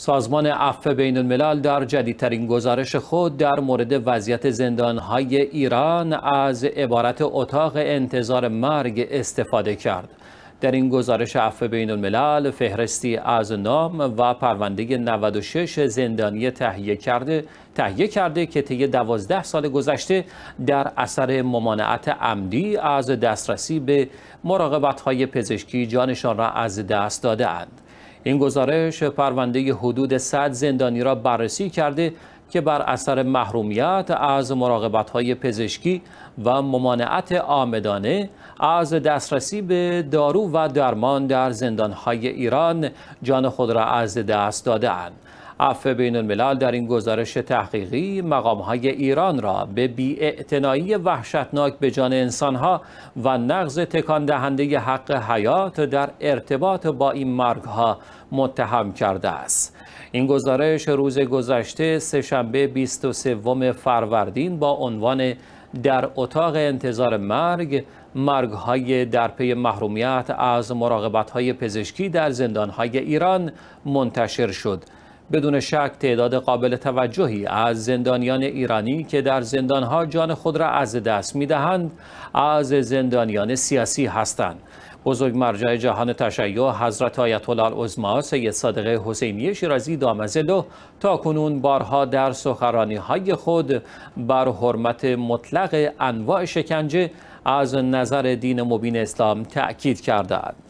سازمان عفو بین الملل در جدیدترین گزارش خود در مورد وضعیت زندانهای ایران از عبارت اتاق انتظار مرگ استفاده کرد. در این گزارش عفو بین الملل فهرستی از نام و پرونده 96 زندانی تهیه کرده تهیه کرده که طی 12 سال گذشته در اثر ممانعت عمدی از دسترسی به مراقبت‌های پزشکی جانشان را از دست اند این گزارش پرونده حدود 100 زندانی را بررسی کرده که بر اثر محرومیت از مراقبت‌های پزشکی و ممانعت آمدانه از دسترسی به دارو و درمان در زندان‌های ایران جان خود را از دست دادهاند. عفو بین الملل در این گزارش تحقیقی مقام های ایران را به بیاعتنایی وحشتناک به جان ها و نقض تکان دهنده حق حیات در ارتباط با این مرگ ها متهم کرده است. این گزارش روز گذشته سهشنبه 23 فروردین با عنوان در اتاق انتظار مرگ مرگ های در پی محرومیت از مراقبت های پزشکی در زندان های ایران منتشر شد بدون شک تعداد قابل توجهی از زندانیان ایرانی که در زندانها جان خود را از دست میدهند از زندانیان سیاسی هستند بزرگ مرجع جهان تشیع حضرت آیت الله العظما سید صادق حسینی شیرازی دامزلو تا کنون بارها در سخرانی های خود بر حرمت مطلق انواع شکنجه از نظر دین مبین اسلام تأکید کرده